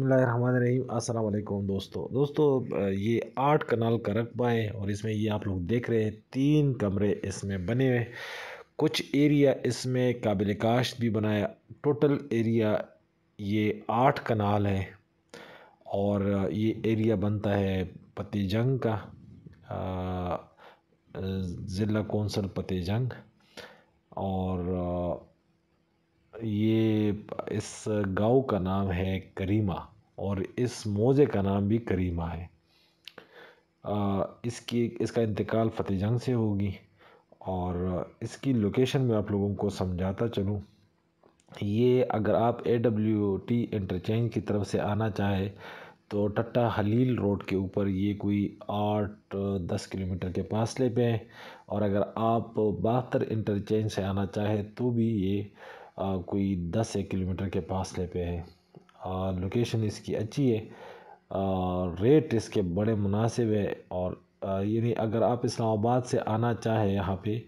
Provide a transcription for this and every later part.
बसमीम अल्लाम दोस्तों दोस्तों ये आठ कनाल का रकबा है और इसमें ये आप लोग देख रहे हैं तीन कमरे इसमें बने हुए कुछ एरिया इसमें काबिल काश्त भी बनाया टोटल एरिया ये आठ कनाल है और ये एरिया बनता है पति जंग का ज़िला कौंसल पति जंग और ये इस गांव का नाम है करीमा और इस मोज़े का नाम भी करीमा है इसकी इसका इंतकाल फतेह जंग से होगी और इसकी लोकेशन मैं आप लोगों को समझाता चलूँ ये अगर आप ए डब्ल्यू टी इंटरचेंज की तरफ से आना चाहे तो टट्टा हलील रोड के ऊपर ये कोई आठ दस किलोमीटर के फासले पे है और अगर आप बहत्तर इंटरचेंज से आना चाहे तो भी ये कोई दस एक किलोमीटर के फासले पे है और लोकेशन इसकी अच्छी है आ, रेट इसके बड़े मुनासिब है और यानी अगर आप इस्लामाबाद से आना चाहें यहाँ पे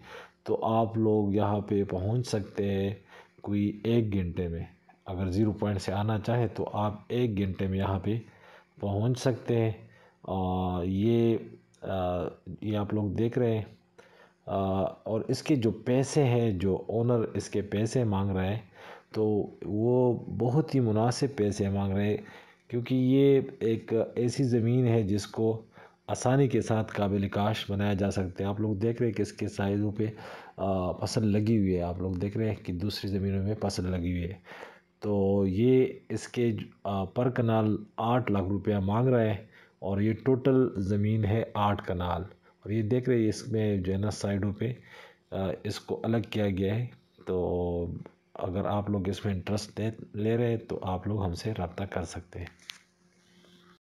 तो आप लोग यहाँ पे पहुँच सकते हैं कोई एक घंटे में अगर ज़ीरो पॉइंट से आना चाहें तो आप एक घंटे में यहाँ पे पहुँच सकते हैं और ये ये आप लोग देख रहे हैं और इसके जो पैसे हैं जो ओनर इसके पैसे मांग रहा है तो वो बहुत ही मुनासिब पैसे मांग रहे क्योंकि ये एक ऐसी ज़मीन है जिसको आसानी के साथ काबिल काश बनाया जा सकते हैं आप लोग देख रहे हैं कि इसके साइज़ों पे फसल लगी हुई है आप लोग देख रहे हैं कि दूसरी ज़मीनों में फसल लगी हुई है तो ये इसके पर कनाल आठ लाख रुपया मांग रहा है और ये टोटल ज़मीन है आठ कनाल और ये देख रहे हैं इसमें जो है ना साइडों पे इसको अलग किया गया है तो अगर आप लोग इसमें इंटरेस्ट ले रहे हैं तो आप लोग हमसे रब्ता कर सकते हैं